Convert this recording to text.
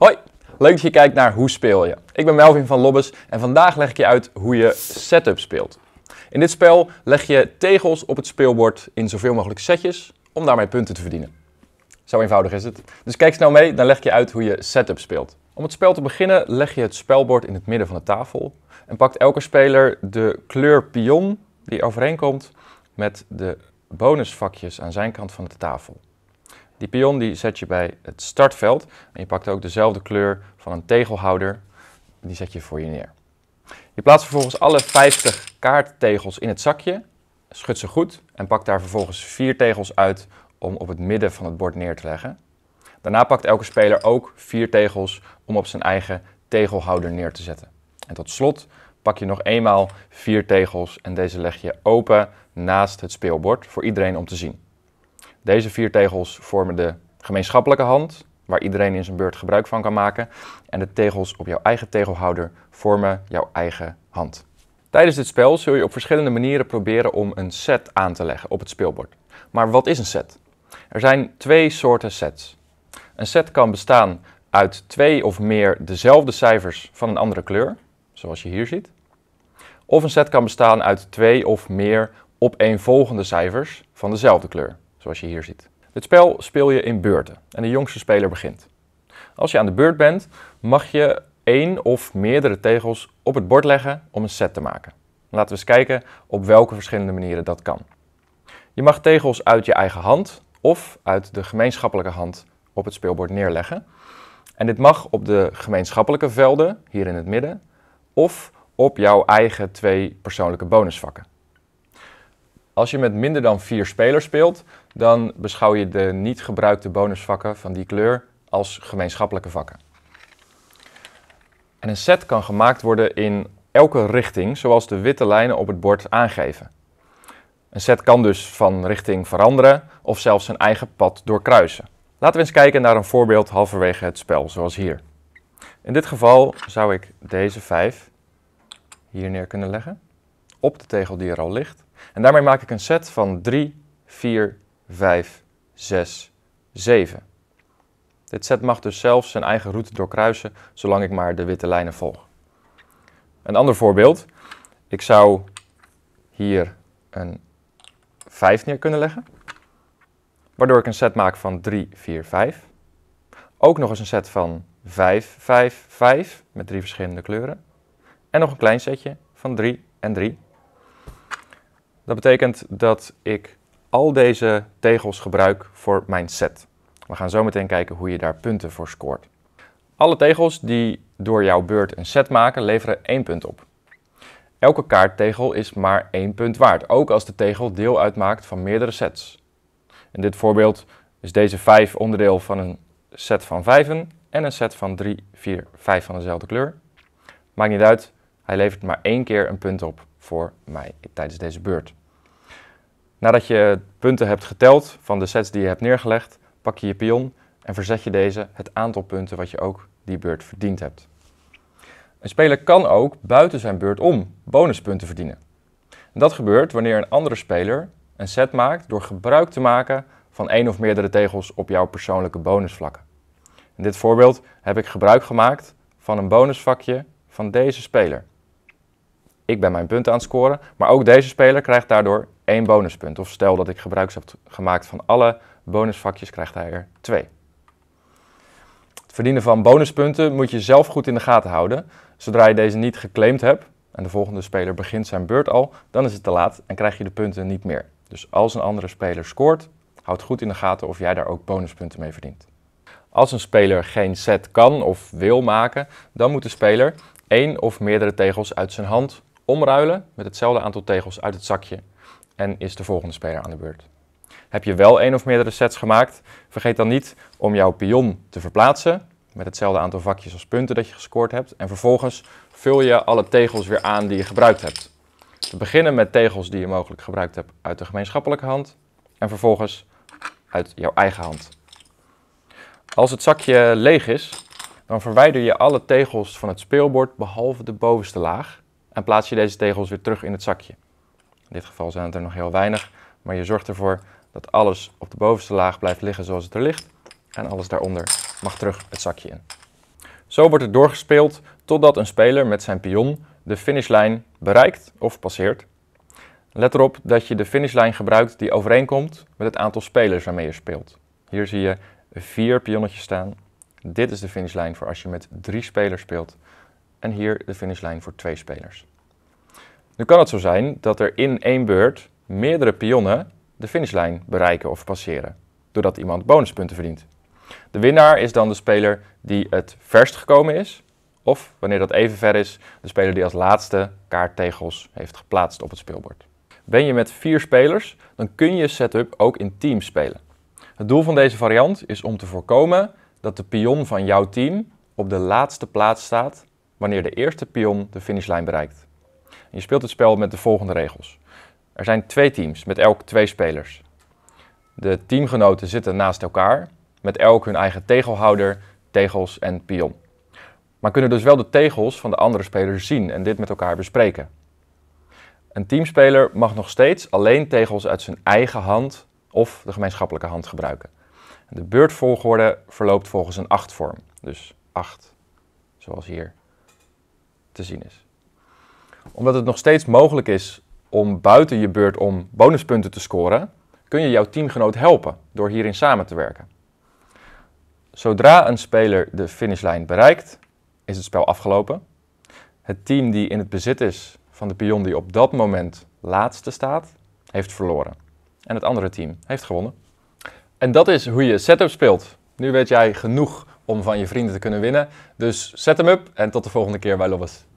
Hoi, leuk dat je kijkt naar Hoe speel je? Ik ben Melvin van Lobbes en vandaag leg ik je uit hoe je setup speelt. In dit spel leg je tegels op het speelbord in zoveel mogelijk setjes om daarmee punten te verdienen. Zo eenvoudig is het. Dus kijk snel mee, dan leg ik je uit hoe je setup speelt. Om het spel te beginnen leg je het spelbord in het midden van de tafel en pakt elke speler de kleur pion die overeenkomt met de bonusvakjes aan zijn kant van de tafel. Die pion die zet je bij het startveld en je pakt ook dezelfde kleur van een tegelhouder. Die zet je voor je neer. Je plaatst vervolgens alle 50 kaarttegels in het zakje, schud ze goed en pakt daar vervolgens vier tegels uit om op het midden van het bord neer te leggen. Daarna pakt elke speler ook vier tegels om op zijn eigen tegelhouder neer te zetten. En tot slot pak je nog eenmaal vier tegels en deze leg je open naast het speelbord voor iedereen om te zien. Deze vier tegels vormen de gemeenschappelijke hand, waar iedereen in zijn beurt gebruik van kan maken. En de tegels op jouw eigen tegelhouder vormen jouw eigen hand. Tijdens dit spel zul je op verschillende manieren proberen om een set aan te leggen op het speelbord. Maar wat is een set? Er zijn twee soorten sets. Een set kan bestaan uit twee of meer dezelfde cijfers van een andere kleur, zoals je hier ziet. Of een set kan bestaan uit twee of meer opeenvolgende cijfers van dezelfde kleur, zoals je hier ziet. Dit spel speel je in beurten en de jongste speler begint. Als je aan de beurt bent, mag je één of meerdere tegels op het bord leggen om een set te maken. Laten we eens kijken op welke verschillende manieren dat kan. Je mag tegels uit je eigen hand of uit de gemeenschappelijke hand op het speelbord neerleggen. En dit mag op de gemeenschappelijke velden, hier in het midden, of op jouw eigen twee persoonlijke bonusvakken. Als je met minder dan vier spelers speelt, dan beschouw je de niet gebruikte bonusvakken van die kleur als gemeenschappelijke vakken. En een set kan gemaakt worden in elke richting, zoals de witte lijnen op het bord aangeven. Een set kan dus van richting veranderen of zelfs zijn eigen pad doorkruisen. Laten we eens kijken naar een voorbeeld halverwege het spel, zoals hier. In dit geval zou ik deze vijf hier neer kunnen leggen op de tegel die er al ligt. En daarmee maak ik een set van 3, 4, 5, 6, 7. Dit set mag dus zelf zijn eigen route doorkruisen, zolang ik maar de witte lijnen volg. Een ander voorbeeld. Ik zou hier een 5 neer kunnen leggen. Waardoor ik een set maak van 3, 4, 5. Ook nog eens een set van 5, 5, 5 met drie verschillende kleuren. En nog een klein setje van 3 en 3 dat betekent dat ik al deze tegels gebruik voor mijn set. We gaan zo meteen kijken hoe je daar punten voor scoort. Alle tegels die door jouw beurt een set maken, leveren één punt op. Elke kaarttegel is maar één punt waard, ook als de tegel deel uitmaakt van meerdere sets. In dit voorbeeld is deze 5 onderdeel van een set van 5 en een set van 3, 4, 5 van dezelfde kleur. Maakt niet uit, hij levert maar één keer een punt op voor mij tijdens deze beurt. Nadat je punten hebt geteld van de sets die je hebt neergelegd, pak je je pion en verzet je deze het aantal punten wat je ook die beurt verdiend hebt. Een speler kan ook buiten zijn beurt om bonuspunten verdienen. dat gebeurt wanneer een andere speler een set maakt door gebruik te maken van één of meerdere tegels op jouw persoonlijke bonusvlakken. In dit voorbeeld heb ik gebruik gemaakt van een bonusvakje van deze speler. Ik ben mijn punten aan het scoren, maar ook deze speler krijgt daardoor één bonuspunt. Of stel dat ik gebruik heb gemaakt van alle bonusvakjes, krijgt hij er twee. Het verdienen van bonuspunten moet je zelf goed in de gaten houden. Zodra je deze niet geclaimd hebt en de volgende speler begint zijn beurt al, dan is het te laat en krijg je de punten niet meer. Dus als een andere speler scoort, houd goed in de gaten of jij daar ook bonuspunten mee verdient. Als een speler geen set kan of wil maken, dan moet de speler één of meerdere tegels uit zijn hand omruilen met hetzelfde aantal tegels uit het zakje en is de volgende speler aan de beurt. Heb je wel één of meerdere sets gemaakt, vergeet dan niet om jouw pion te verplaatsen met hetzelfde aantal vakjes als punten dat je gescoord hebt. En vervolgens vul je alle tegels weer aan die je gebruikt hebt. Te beginnen met tegels die je mogelijk gebruikt hebt uit de gemeenschappelijke hand en vervolgens uit jouw eigen hand. Als het zakje leeg is, dan verwijder je alle tegels van het speelbord behalve de bovenste laag en plaats je deze tegels weer terug in het zakje. In dit geval zijn het er nog heel weinig. Maar je zorgt ervoor dat alles op de bovenste laag blijft liggen zoals het er ligt. En alles daaronder mag terug het zakje in. Zo wordt het doorgespeeld totdat een speler met zijn pion de finishlijn bereikt of passeert. Let erop dat je de finishlijn gebruikt die overeenkomt met het aantal spelers waarmee je speelt. Hier zie je vier pionnetjes staan. Dit is de finishlijn voor als je met drie spelers speelt. En hier de finishlijn voor twee spelers. Nu kan het zo zijn dat er in één beurt meerdere pionnen de finishlijn bereiken of passeren, doordat iemand bonuspunten verdient. De winnaar is dan de speler die het verst gekomen is, of wanneer dat even ver is, de speler die als laatste kaarttegels heeft geplaatst op het speelbord. Ben je met vier spelers, dan kun je setup ook in teams spelen. Het doel van deze variant is om te voorkomen dat de pion van jouw team op de laatste plaats staat wanneer de eerste pion de finishlijn bereikt je speelt het spel met de volgende regels. Er zijn twee teams met elk twee spelers. De teamgenoten zitten naast elkaar, met elk hun eigen tegelhouder, tegels en pion. Maar kunnen dus wel de tegels van de andere spelers zien en dit met elkaar bespreken. Een teamspeler mag nog steeds alleen tegels uit zijn eigen hand of de gemeenschappelijke hand gebruiken. De beurtvolgorde verloopt volgens een achtvorm, dus 8, zoals hier te zien is omdat het nog steeds mogelijk is om buiten je beurt om bonuspunten te scoren, kun je jouw teamgenoot helpen door hierin samen te werken. Zodra een speler de finishlijn bereikt, is het spel afgelopen. Het team die in het bezit is van de pion die op dat moment laatste staat, heeft verloren. En het andere team heeft gewonnen. En dat is hoe je setup speelt. Nu weet jij genoeg om van je vrienden te kunnen winnen. Dus set hem up en tot de volgende keer bij Lobbes.